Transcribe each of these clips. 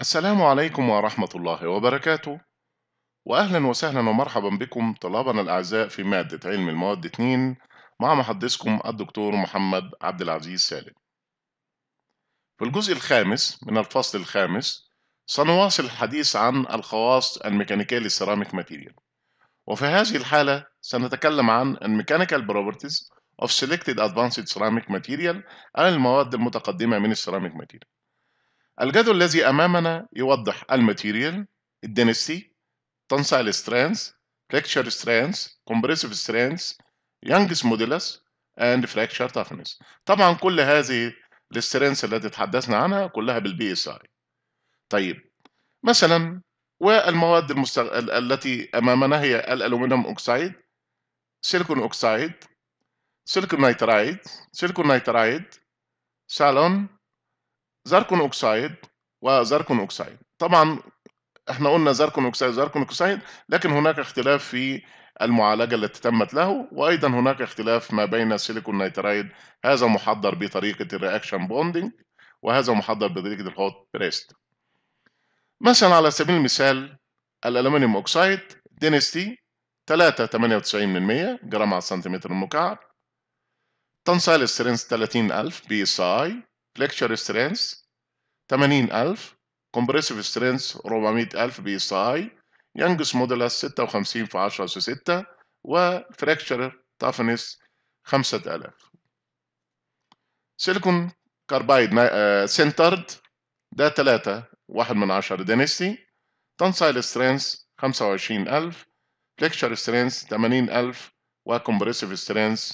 السلام عليكم ورحمة الله وبركاته وأهلا وسهلا ومرحبا بكم طلابنا الأعزاء في مادة علم المواد 2 مع محدثكم الدكتور محمد عبد العزيز سالم في الجزء الخامس من الفصل الخامس سنواصل الحديث عن الخواص الميكانيكية للسيراميك ماتيريال وفي هذه الحالة سنتكلم عن الميكانيكال بروبرتيز of selected advanced ceramic material المواد المتقدمة من السيراميك ماتيريال الجدول الذي أمامنا يوضح الماتيريال الدنسي تنسيل سترينز flexure سترينز compressive سترينز يانجس موديلس and fracture toughness طبعا كل هذه السترينز التي تحدثنا عنها كلها بالبي اس اي طيب مثلا والمواد المستغ... التي امامنا هي الالومنيوم اوكسايد سيليكون اوكسايد سيليكون نيترايد سيليكون نيترايد سالون زركون أوكسايد وزركون أوكسايد طبعا احنا قلنا زركون أوكسايد زركون أوكسايد لكن هناك اختلاف في المعالجة التي تمت له وأيضا هناك اختلاف ما بين سيليكون نيترايد هذا محضر بطريقة الرياكشن بوندنج وهذا محضر بطريقة الهوت بريست مثلا على سبيل المثال الألمنيوم أوكسايد دينستي 3.98% جرام على سنتيمتر مكعب تنصيل السيرينز 30000 بي اس اي فليكشر سترينث 80000 كومبريسيف سترينث 400000 بي اس اي يانجس مودولاس 56 في 10 أس 6 وفراكشر تافنس 5000 سيليكون كاربايد سنترد ده 3 1 من 10 دينستي تنسايل سترينث 25000 فليكشر سترينث 80000 وكمبريسيف سترينث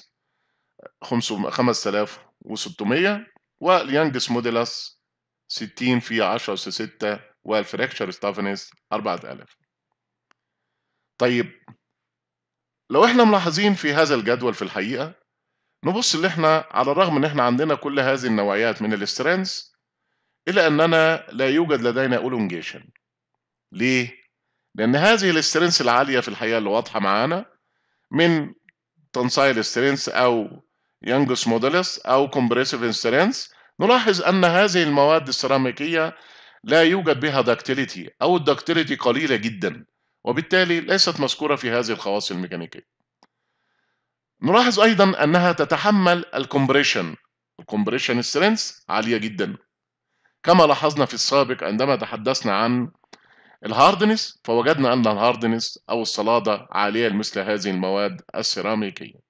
5600 واليانجس موديلس 60 في 10 أس 6 والفراكشر ستافنس 4000 طيب لو احنا ملاحظين في هذا الجدول في الحقيقة نبص اللي احنا على الرغم ان احنا عندنا كل هذه النوعيات من السترينث إلا أننا لا يوجد لدينا أولونجيشن ليه؟ لأن هذه السترينث العالية في الحقيقة اللي واضحة معانا من تنسايل سترينث أو يانجس مودلس أو كومبريسيف سترينث نلاحظ أن هذه المواد السيراميكية لا يوجد بها داكتيليتي أو الداكتيليتي قليلة جدا وبالتالي ليست مذكورة في هذه الخواص الميكانيكية نلاحظ أيضا أنها تتحمل الكمبريشن الكمبريشن سترينث عالية جدا كما لاحظنا في السابق عندما تحدثنا عن الهاردنس فوجدنا أن الهاردنس أو الصلادة عالية لمثل هذه المواد السيراميكية